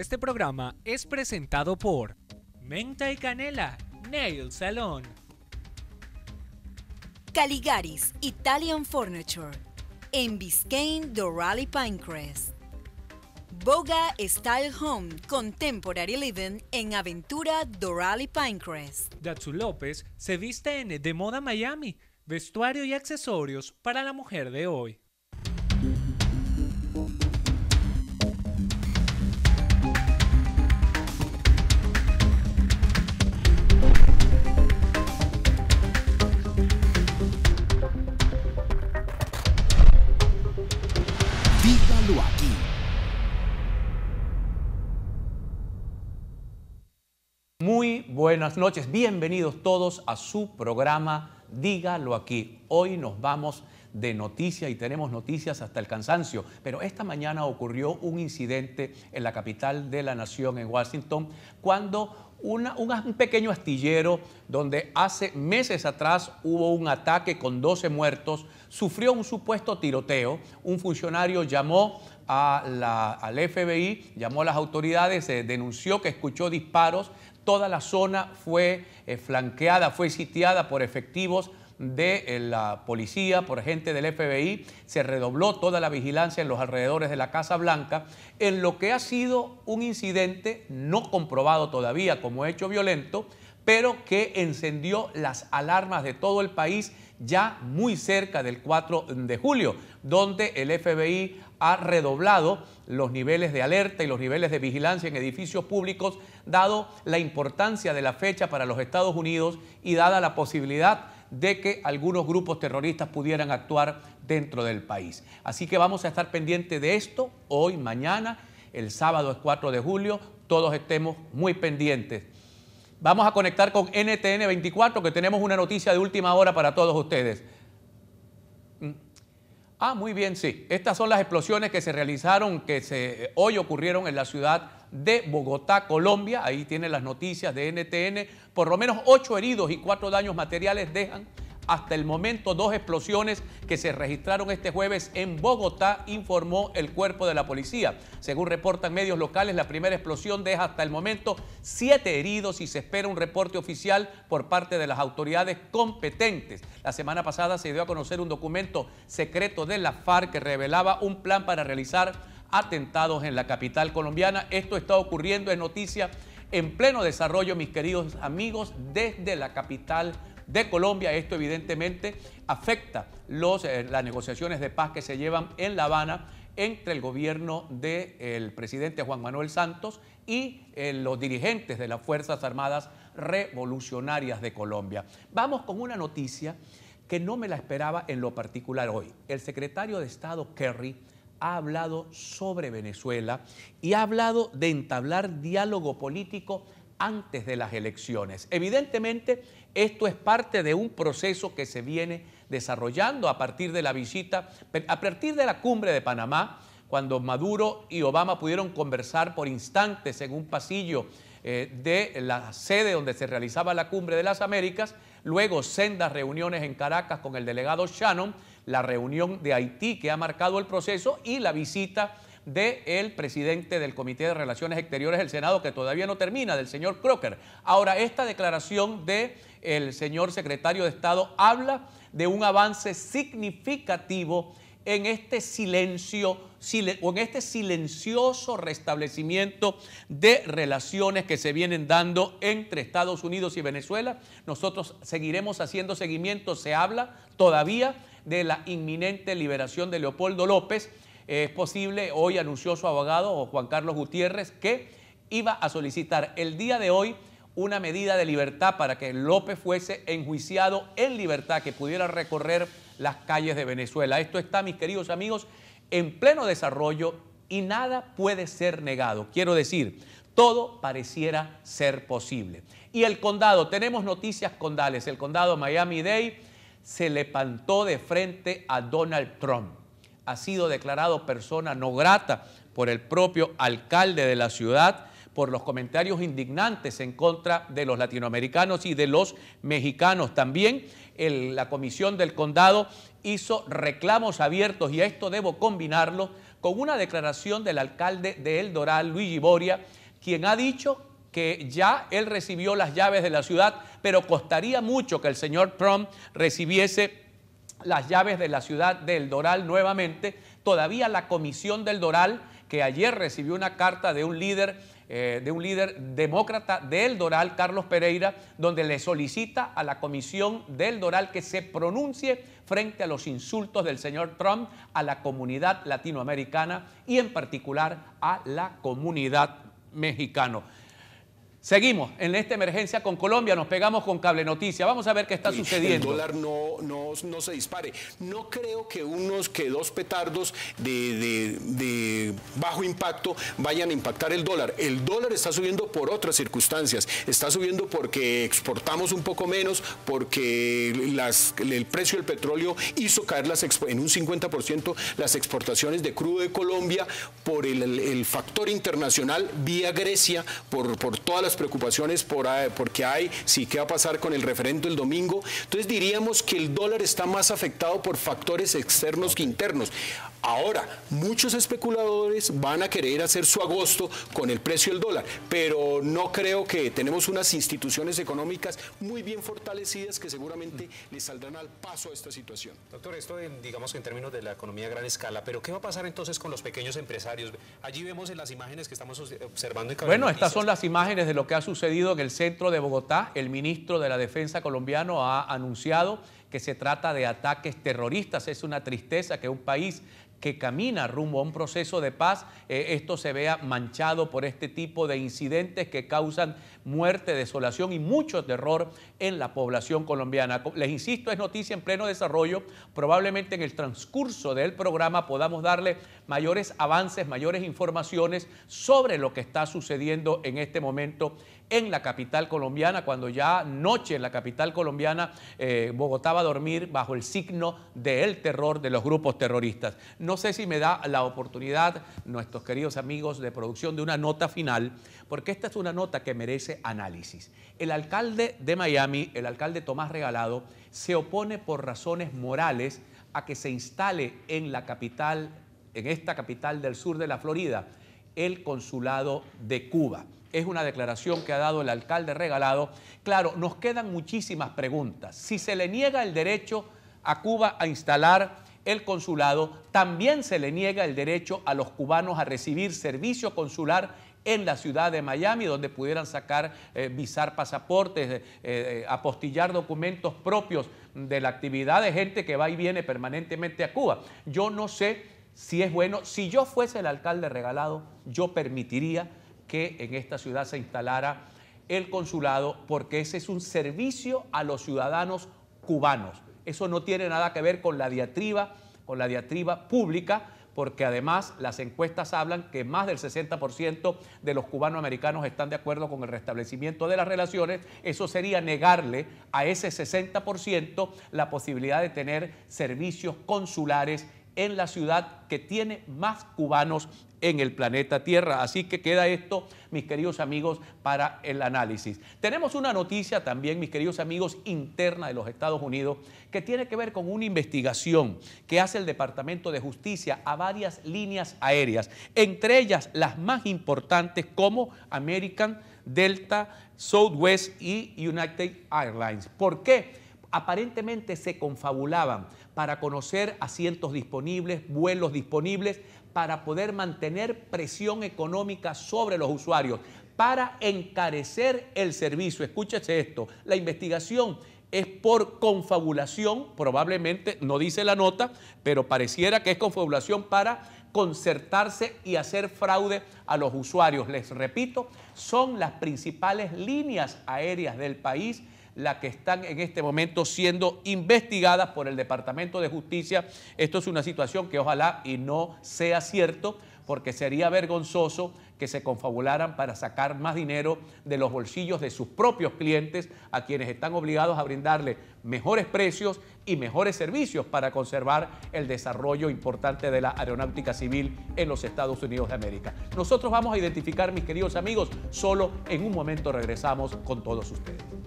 Este programa es presentado por Menta y Canela, Nail Salon, Caligaris, Italian Furniture, en Biscayne, Dorali Pinecrest. Boga Style Home Contemporary Living en Aventura Dorali Pinecrest. Datsu López se viste en De Moda Miami, vestuario y accesorios para la mujer de hoy. Muy buenas noches, bienvenidos todos a su programa Dígalo aquí. Hoy nos vamos de noticia y tenemos noticias hasta el cansancio, pero esta mañana ocurrió un incidente en la capital de la nación, en Washington, cuando un pequeño astillero donde hace meses atrás hubo un ataque con 12 muertos, sufrió un supuesto tiroteo. Un funcionario llamó a la, al FBI, llamó a las autoridades, eh, denunció que escuchó disparos. Toda la zona fue eh, flanqueada, fue sitiada por efectivos de eh, la policía, por gente del FBI, se redobló toda la vigilancia en los alrededores de la Casa Blanca, en lo que ha sido un incidente no comprobado todavía como hecho violento, pero que encendió las alarmas de todo el país ya muy cerca del 4 de julio, donde el FBI ha redoblado los niveles de alerta y los niveles de vigilancia en edificios públicos, dado la importancia de la fecha para los Estados Unidos y dada la posibilidad de que algunos grupos terroristas pudieran actuar dentro del país. Así que vamos a estar pendientes de esto hoy, mañana, el sábado es 4 de julio, todos estemos muy pendientes Vamos a conectar con NTN 24, que tenemos una noticia de última hora para todos ustedes. Mm. Ah, muy bien, sí. Estas son las explosiones que se realizaron, que se, eh, hoy ocurrieron en la ciudad de Bogotá, Colombia. Ahí tienen las noticias de NTN. Por lo menos ocho heridos y cuatro daños materiales dejan hasta el momento dos explosiones que se registraron este jueves en Bogotá, informó el cuerpo de la policía. Según reportan medios locales, la primera explosión deja hasta el momento siete heridos y se espera un reporte oficial por parte de las autoridades competentes. La semana pasada se dio a conocer un documento secreto de la FARC que revelaba un plan para realizar atentados en la capital colombiana. Esto está ocurriendo en noticia en pleno desarrollo, mis queridos amigos, desde la capital de Colombia. Esto evidentemente afecta los, eh, las negociaciones de paz que se llevan en La Habana entre el gobierno del presidente Juan Manuel Santos y eh, los dirigentes de las Fuerzas Armadas Revolucionarias de Colombia. Vamos con una noticia que no me la esperaba en lo particular hoy. El secretario de Estado Kerry ha hablado sobre Venezuela y ha hablado de entablar diálogo político antes de las elecciones. Evidentemente, esto es parte de un proceso que se viene desarrollando a partir de la visita, a partir de la cumbre de Panamá, cuando Maduro y Obama pudieron conversar por instantes en un pasillo eh, de la sede donde se realizaba la cumbre de las Américas, luego sendas reuniones en Caracas con el delegado Shannon, la reunión de Haití que ha marcado el proceso y la visita del presidente del Comité de Relaciones Exteriores del Senado, que todavía no termina, del señor Crocker. Ahora, esta declaración del señor secretario de Estado habla de un avance significativo en este silencio o en este silencioso restablecimiento de relaciones que se vienen dando entre Estados Unidos y Venezuela. Nosotros seguiremos haciendo seguimiento, se habla todavía de la inminente liberación de Leopoldo López es posible, hoy anunció su abogado Juan Carlos Gutiérrez que iba a solicitar el día de hoy una medida de libertad para que López fuese enjuiciado en libertad, que pudiera recorrer las calles de Venezuela. Esto está, mis queridos amigos, en pleno desarrollo y nada puede ser negado. Quiero decir, todo pareciera ser posible. Y el condado, tenemos noticias condales, el condado Miami-Dade se le pantó de frente a Donald Trump ha sido declarado persona no grata por el propio alcalde de la ciudad por los comentarios indignantes en contra de los latinoamericanos y de los mexicanos. También la comisión del condado hizo reclamos abiertos y esto debo combinarlo con una declaración del alcalde de El Doral, Luigi Boria, quien ha dicho que ya él recibió las llaves de la ciudad, pero costaría mucho que el señor Trump recibiese las llaves de la ciudad del Doral nuevamente. Todavía la comisión del Doral, que ayer recibió una carta de un líder, eh, de un líder demócrata del Doral, Carlos Pereira, donde le solicita a la comisión del Doral que se pronuncie frente a los insultos del señor Trump a la comunidad latinoamericana y en particular a la comunidad mexicana. Seguimos en esta emergencia con Colombia, nos pegamos con Cable Noticia. Vamos a ver qué está sucediendo. El dólar no, no, se dispare. No creo que unos, que dos petardos de, bajo impacto vayan a impactar el dólar. El dólar está subiendo por otras circunstancias. Está subiendo porque exportamos un poco menos, porque el precio del petróleo hizo caer las, en un 50% las exportaciones de crudo de Colombia por el, factor internacional vía Grecia, por, por todas las preocupaciones por, ah, porque hay, si qué va a pasar con el referendo el domingo. Entonces diríamos que el dólar está más afectado por factores externos que internos. Ahora, muchos especuladores van a querer hacer su agosto con el precio del dólar, pero no creo que tenemos unas instituciones económicas muy bien fortalecidas que seguramente le saldrán al paso a esta situación. Doctor, esto en, digamos que en términos de la economía a gran escala, pero ¿qué va a pasar entonces con los pequeños empresarios? Allí vemos en las imágenes que estamos observando. En bueno, estas son las imágenes de lo que ha sucedido en el centro de Bogotá. El ministro de la Defensa colombiano ha anunciado que se trata de ataques terroristas. Es una tristeza que un país que camina rumbo a un proceso de paz, eh, esto se vea manchado por este tipo de incidentes que causan muerte, desolación y mucho terror en la población colombiana. Les insisto, es noticia en pleno desarrollo. Probablemente en el transcurso del programa podamos darle mayores avances, mayores informaciones sobre lo que está sucediendo en este momento en la capital colombiana, cuando ya noche en la capital colombiana eh, Bogotá va a dormir bajo el signo del terror de los grupos terroristas. No sé si me da la oportunidad, nuestros queridos amigos de producción, de una nota final, porque esta es una nota que merece análisis. El alcalde de Miami, el alcalde Tomás Regalado, se opone por razones morales a que se instale en la capital, en esta capital del sur de la Florida, el consulado de Cuba. Es una declaración que ha dado el alcalde regalado. Claro, nos quedan muchísimas preguntas. Si se le niega el derecho a Cuba a instalar el consulado, también se le niega el derecho a los cubanos a recibir servicio consular en la ciudad de Miami, donde pudieran sacar, eh, visar pasaportes, eh, eh, apostillar documentos propios de la actividad de gente que va y viene permanentemente a Cuba. Yo no sé si es bueno, si yo fuese el alcalde regalado, yo permitiría que en esta ciudad se instalara el consulado, porque ese es un servicio a los ciudadanos cubanos. Eso no tiene nada que ver con la diatriba, con la diatriba pública, porque además las encuestas hablan que más del 60% de los cubanoamericanos están de acuerdo con el restablecimiento de las relaciones, eso sería negarle a ese 60% la posibilidad de tener servicios consulares en la ciudad que tiene más cubanos en el planeta Tierra. Así que queda esto, mis queridos amigos, para el análisis. Tenemos una noticia también, mis queridos amigos, interna de los Estados Unidos, que tiene que ver con una investigación que hace el Departamento de Justicia a varias líneas aéreas, entre ellas las más importantes como American, Delta, Southwest y United Airlines. ¿Por qué? aparentemente se confabulaban para conocer asientos disponibles, vuelos disponibles, para poder mantener presión económica sobre los usuarios, para encarecer el servicio. Escúchese esto, la investigación es por confabulación, probablemente, no dice la nota, pero pareciera que es confabulación para concertarse y hacer fraude a los usuarios. Les repito, son las principales líneas aéreas del país la que están en este momento siendo investigadas por el Departamento de Justicia. Esto es una situación que ojalá y no sea cierto, porque sería vergonzoso que se confabularan para sacar más dinero de los bolsillos de sus propios clientes, a quienes están obligados a brindarle mejores precios y mejores servicios para conservar el desarrollo importante de la aeronáutica civil en los Estados Unidos de América. Nosotros vamos a identificar, mis queridos amigos, solo en un momento regresamos con todos ustedes.